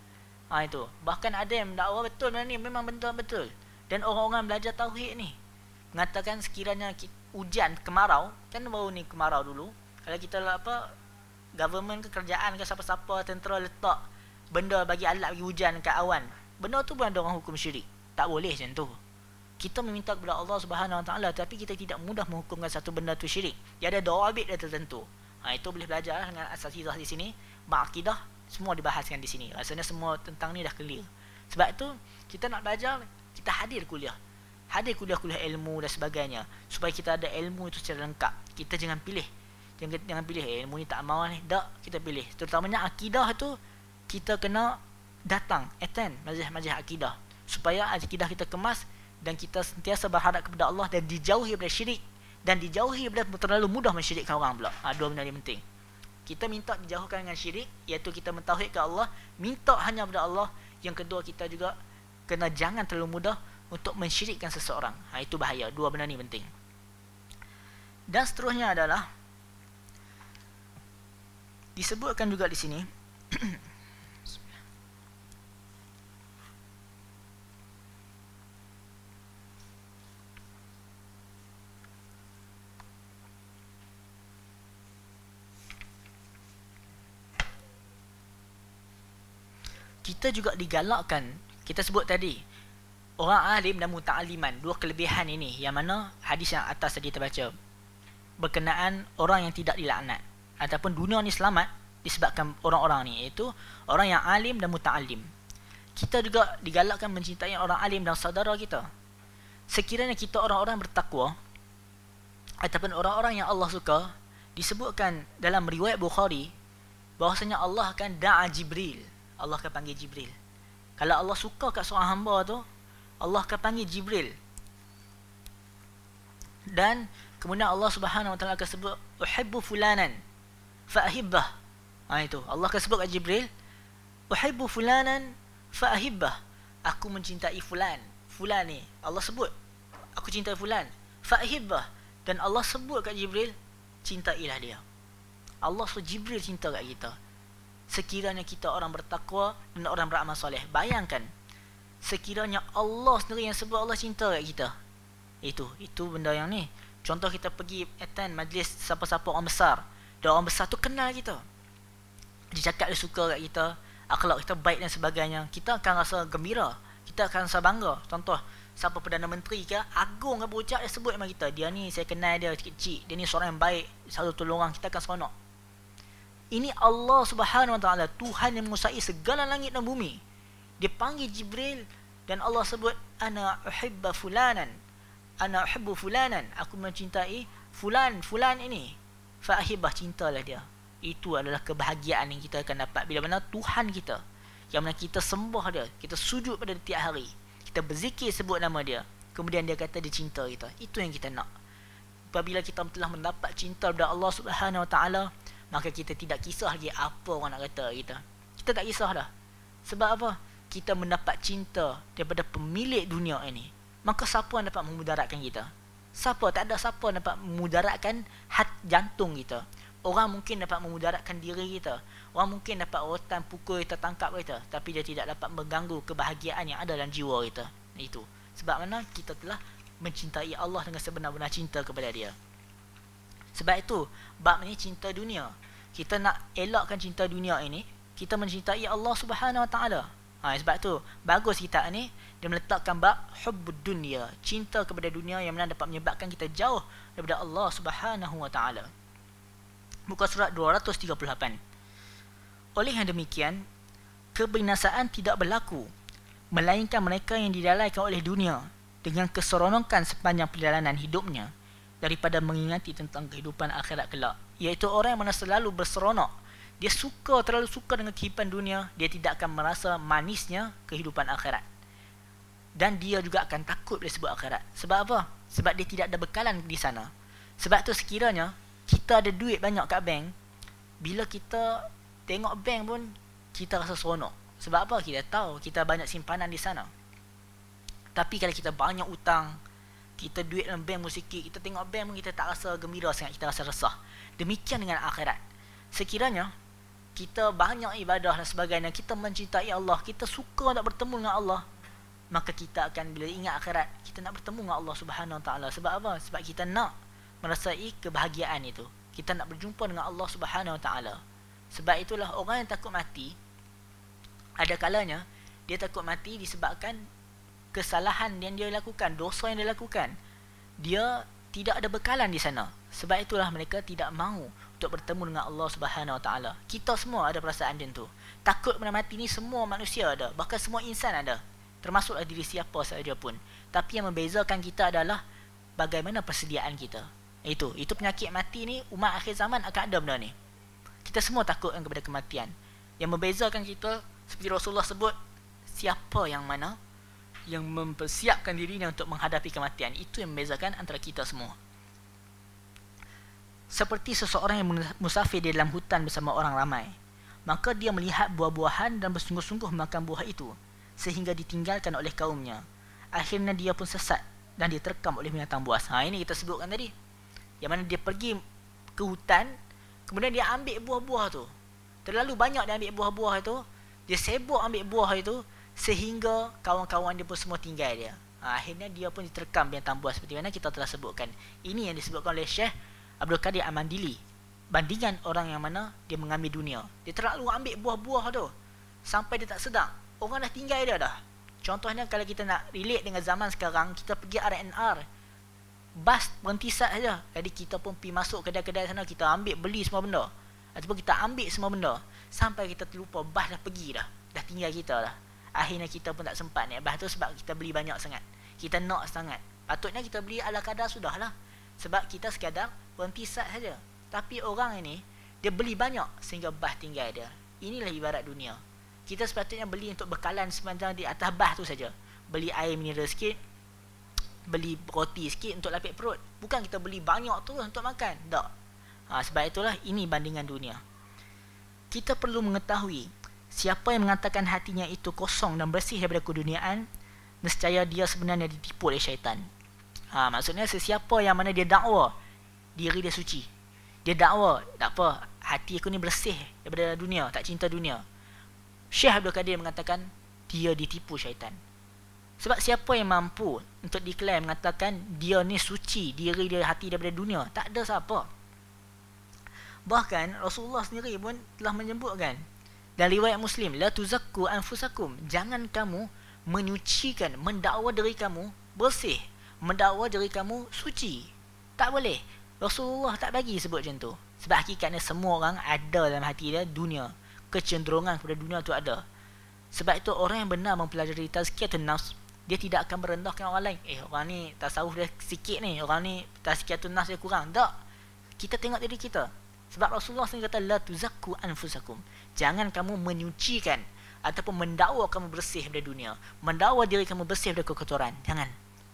Ha itu. Bahkan ada yang mendakwa betul benda lah ni memang betul betul. Dan orang-orang belajar tauhid ni mengatakan sekiranya hujan kemarau kan baru ni kemarau dulu kalau kita lah apa government ke kerajaan ke siapa-siapa tentera letak benda bagi alat bagi hujan kat awan benda tu pun ada orang hukum syirik tak boleh macam tu kita meminta kepada Allah Subhanahu Wa Taala tapi kita tidak mudah menghukumkan satu benda tu syirik dia ada doa abid dia tertentu ha, itu boleh belajar lah dengan asasizah di sini akidah semua dibahaskan di sini rasanya semua tentang ni dah clear sebab tu kita nak belajar kita hadir kuliah hadir kuliah-kuliah ilmu dan sebagainya supaya kita ada ilmu itu secara lengkap kita jangan pilih jangan, jangan pilih eh ni tak mau ni dak kita pilih terutamanya akidah tu kita kena datang attend majlis-majlis akidah supaya akidah kita kemas dan kita sentiasa berharap kepada Allah dan dijauhi daripada syirik dan dijauhi daripada terlalu mudah mensyirikkan orang pula ha, dua benda ni penting kita minta dijauhkan dengan syirik iaitu kita mentauhidkan Allah minta hanya kepada Allah yang kedua kita juga kena jangan terlalu mudah untuk mensyirikkan seseorang ha, itu bahaya dua benda ni penting dan seterusnya adalah disebutkan juga di sini kita juga digalakkan kita sebut tadi orang alim dan muta'aliman dua kelebihan ini yang mana hadis yang atas tadi terbaca berkenaan orang yang tidak dilaknat ataupun dunia ni selamat disebabkan orang-orang ni iaitu orang yang alim dan muta'alim. Kita juga digalakkan mencintai orang alim dan saudara kita. Sekiranya kita orang-orang bertakwa ataupun orang-orang yang Allah suka disebutkan dalam riwayat Bukhari bahasanya Allah akan da'a Jibril. Allah akan panggil Jibril. Kalau Allah suka kat seorang hamba tu, Allah akan panggil Jibril. Dan kemudian Allah Subhanahu Wa Taala akan sebut uhibbu fulanan fa'ahibbah. Ha, itu. Allah akan sebut kat Jibril, Uhibbu fulanan fa'ahibbah. Aku mencintai fulan. Fulan ni. Allah sebut. Aku cinta fulan. Fa'ahibbah. Dan Allah sebut kat Jibril, cintailah dia. Allah suruh Jibril cinta kat kita. Sekiranya kita orang bertakwa dan orang beramal soleh. Bayangkan. Sekiranya Allah sendiri yang sebut Allah cinta kat kita. Itu. Itu benda yang ni. Contoh kita pergi attend majlis siapa-siapa orang besar. Dia orang besar tu kenal kita Dia cakap dia suka kat kita Akhlak kita baik dan sebagainya Kita akan rasa gembira Kita akan rasa bangga Contoh Siapa Perdana Menteri ke Agung ke bocah dia sebut sama kita Dia ni saya kenal dia kecil Dia ni seorang yang baik Selalu tolong orang Kita akan seronok Ini Allah subhanahu wa ta'ala Tuhan yang menguasai segala langit dan bumi Dia panggil Jibril Dan Allah sebut Ana uhibba fulanan Ana uhibbu fulanan Aku mencintai Fulan, fulan ini Fahibah cintalah dia Itu adalah kebahagiaan yang kita akan dapat Bila mana Tuhan kita Yang mana kita sembah dia Kita sujud pada tiap hari Kita berzikir sebut nama dia Kemudian dia kata dia cinta kita Itu yang kita nak Apabila kita telah mendapat cinta daripada Allah Subhanahu Wa Taala, maka kita tidak kisah lagi apa orang nak kata kita. Kita tak kisah dah. Sebab apa? Kita mendapat cinta daripada pemilik dunia ini. Maka siapa yang dapat memudaratkan kita? siapa tak ada siapa dapat memudaratkan hat jantung kita orang mungkin dapat memudaratkan diri kita orang mungkin dapat rotan pukul kita tangkap kita tapi dia tidak dapat mengganggu kebahagiaan yang ada dalam jiwa kita itu sebab mana kita telah mencintai Allah dengan sebenar-benar cinta kepada dia sebab itu bab ini cinta dunia kita nak elakkan cinta dunia ini kita mencintai Allah Subhanahu Wa Taala ha, sebab tu bagus kita ni dia meletakkan bab hubbud dunya cinta kepada dunia yang mana dapat menyebabkan kita jauh daripada Allah Subhanahu wa taala muka surat 238 oleh yang demikian kebinasaan tidak berlaku melainkan mereka yang didalaikan oleh dunia dengan keseronokan sepanjang perjalanan hidupnya daripada mengingati tentang kehidupan akhirat kelak iaitu orang yang mana selalu berseronok dia suka terlalu suka dengan kehidupan dunia dia tidak akan merasa manisnya kehidupan akhirat dan dia juga akan takut bila sebut akhirat. Sebab apa? Sebab dia tidak ada bekalan di sana. Sebab tu sekiranya kita ada duit banyak kat bank, bila kita tengok bank pun kita rasa seronok. Sebab apa? Kita tahu kita banyak simpanan di sana. Tapi kalau kita banyak hutang, kita duit dalam bank pun kita tengok bank pun kita tak rasa gembira sangat, kita rasa resah. Demikian dengan akhirat. Sekiranya kita banyak ibadah dan sebagainya, kita mencintai Allah, kita suka nak bertemu dengan Allah, maka kita akan bila ingat akhirat kita nak bertemu dengan Allah Subhanahu Wa Taala sebab apa sebab kita nak merasai kebahagiaan itu kita nak berjumpa dengan Allah Subhanahu Wa Taala sebab itulah orang yang takut mati ada kalanya dia takut mati disebabkan kesalahan yang dia lakukan dosa yang dia lakukan dia tidak ada bekalan di sana sebab itulah mereka tidak mahu untuk bertemu dengan Allah Subhanahu Wa Taala. Kita semua ada perasaan macam tu. Takut mati ni semua manusia ada, bahkan semua insan ada termasuklah diri siapa saja pun tapi yang membezakan kita adalah bagaimana persediaan kita itu itu penyakit mati ni umat akhir zaman akan ada benda ni kita semua takut kepada kematian yang membezakan kita seperti Rasulullah sebut siapa yang mana yang mempersiapkan dirinya untuk menghadapi kematian itu yang membezakan antara kita semua seperti seseorang yang musafir di dalam hutan bersama orang ramai maka dia melihat buah-buahan dan bersungguh-sungguh makan buah itu sehingga ditinggalkan oleh kaumnya. Akhirnya dia pun sesat dan dia terkam oleh binatang buas. Ha, ini kita sebutkan tadi. Yang mana dia pergi ke hutan, kemudian dia ambil buah-buah tu. Terlalu banyak dia ambil buah-buah itu, dia sibuk ambil buah itu sehingga kawan-kawan dia pun semua tinggal dia. Ha, akhirnya dia pun diterkam binatang buas seperti mana kita telah sebutkan. Ini yang disebutkan oleh Syekh Abdul Qadir Amandili. Bandingan orang yang mana dia mengambil dunia. Dia terlalu ambil buah-buah tu sampai dia tak sedar orang dah tinggal dia dah. Contohnya kalau kita nak relate dengan zaman sekarang, kita pergi R&R. Bas berhenti sat saja. Jadi kita pun pergi masuk kedai-kedai sana, kita ambil beli semua benda. Ataupun kita ambil semua benda. Sampai kita terlupa bas dah pergi dah. Dah tinggal kita dah. Akhirnya kita pun tak sempat naik bas tu sebab kita beli banyak sangat. Kita nak sangat. Patutnya kita beli ala kadar lah. Sebab kita sekadar berhenti sat saja. Tapi orang ini, dia beli banyak sehingga bas tinggal dia. Inilah ibarat dunia kita sepatutnya beli untuk bekalan sementara di atas bah tu saja beli air mineral sikit beli roti sikit untuk lapik perut bukan kita beli banyak tu untuk makan tak ha, sebab itulah ini bandingan dunia kita perlu mengetahui siapa yang mengatakan hatinya itu kosong dan bersih daripada keduniaan nescaya dia sebenarnya ditipu oleh syaitan ha, maksudnya sesiapa yang mana dia dakwa diri dia suci dia dakwa tak apa hati aku ni bersih daripada dunia tak cinta dunia Syekh Abdul Kadir mengatakan dia ditipu syaitan. Sebab siapa yang mampu untuk diklaim mengatakan dia ni suci diri dia hati daripada dunia? Tak ada siapa. Bahkan Rasulullah sendiri pun telah menyebutkan dalam riwayat Muslim, la tuzakku anfusakum, jangan kamu menyucikan, mendakwa diri kamu bersih, mendakwa diri kamu suci. Tak boleh. Rasulullah tak bagi sebut macam tu. Sebab hakikatnya semua orang ada dalam hati dia dunia kecenderungan pada dunia itu ada. Sebab itu orang yang benar mempelajari tazkiyah nafs, dia tidak akan merendahkan orang lain. Eh, orang ni tasawuf dia sikit ni. Orang ni tazkiyah nafs dia kurang. Tak. Kita tengok diri kita. Sebab Rasulullah sendiri kata, La tuzakku anfusakum. Jangan kamu menyucikan ataupun mendakwa kamu bersih dari dunia. Mendakwa diri kamu bersih dari kekotoran. Jangan.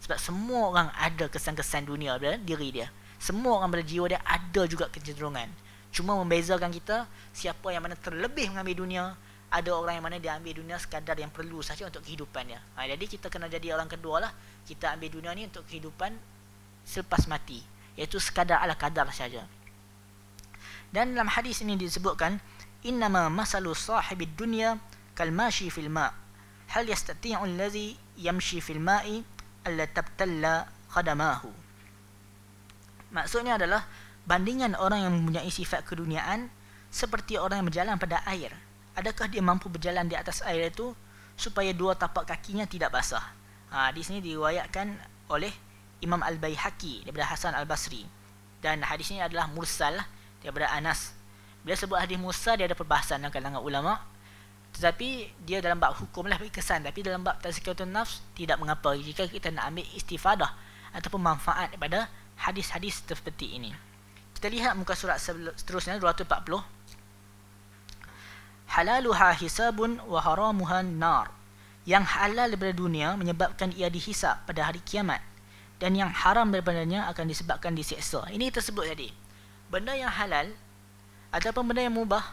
Sebab semua orang ada kesan-kesan dunia dari diri dia. Semua orang berjiwa jiwa dia ada juga kecenderungan. Cuma membezakan kita siapa yang mana terlebih mengambil dunia, ada orang yang mana dia ambil dunia sekadar yang perlu saja untuk kehidupan dia. Ha, jadi kita kena jadi orang kedua lah. Kita ambil dunia ni untuk kehidupan selepas mati. Iaitu sekadar ala kadar saja. Dan dalam hadis ini disebutkan, Innama masalu sahibid dunia kalmashi fil ma' hal yastatiun lazi yamshi fil ma'i alla tabtalla khadamahu. Maksudnya adalah, bandingan orang yang mempunyai sifat keduniaan seperti orang yang berjalan pada air. Adakah dia mampu berjalan di atas air itu supaya dua tapak kakinya tidak basah? Ha, di sini diriwayatkan oleh Imam al Baihaki daripada Hasan Al-Basri dan hadis ini adalah mursal daripada Anas. Bila sebut hadis mursal dia ada perbahasan dalam kalangan ulama tetapi dia dalam bab hukumlah lah kesan tapi dalam bab tazkiyatun nafs tidak mengapa jika kita nak ambil istifadah ataupun manfaat daripada hadis-hadis seperti ini kita lihat muka surat seterusnya 240 halaluha hisabun wa haramuha nar yang halal daripada dunia menyebabkan ia dihisap pada hari kiamat dan yang haram daripadanya akan disebabkan disiksa ini tersebut tadi benda yang halal ataupun benda yang mubah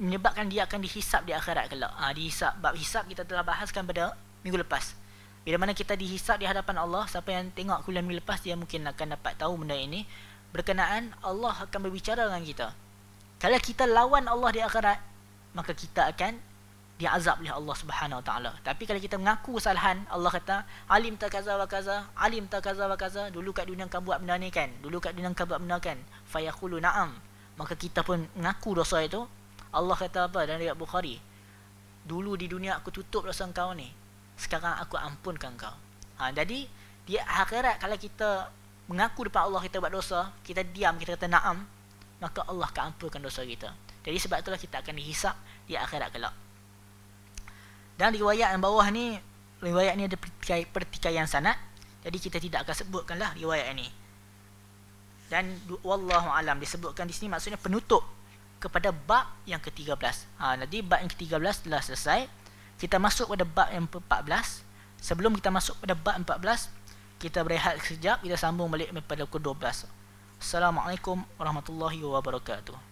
menyebabkan dia akan dihisap di akhirat kelak ha, dihisap bab hisap kita telah bahaskan pada minggu lepas bila mana kita dihisap di hadapan Allah siapa yang tengok kuliah minggu lepas dia mungkin akan dapat tahu benda ini berkenaan Allah akan berbicara dengan kita kalau kita lawan Allah di akhirat maka kita akan diazab oleh Allah Subhanahu Wa Taala tapi kalau kita mengaku salahan, Allah kata alim ta kaza wa kaza alim ta kaza wa kaza dulu kat dunia kau buat benda ni kan dulu kat dunia kau buat benda kan fa yaqulu na'am maka kita pun mengaku dosa itu Allah kata apa dalam riwayat Bukhari dulu di dunia aku tutup dosa kau ni sekarang aku ampunkan kau ha, jadi di akhirat kalau kita mengaku depan Allah kita buat dosa, kita diam, kita kata na'am, maka Allah akan ampunkan dosa kita. Jadi sebab itulah kita akan dihisap di akhirat kelak. Dan riwayat yang bawah ni, riwayat ni ada pertikaian, pertikaian sanat. Jadi kita tidak akan sebutkanlah riwayat ini. Dan wallahu alam disebutkan di sini maksudnya penutup kepada bab yang ke-13. Ha, jadi bab yang ke-13 telah selesai. Kita masuk pada bab yang ke-14. Sebelum kita masuk pada bab kita berehat sekejap kita sambung balik pada pukul 12 Assalamualaikum warahmatullahi wabarakatuh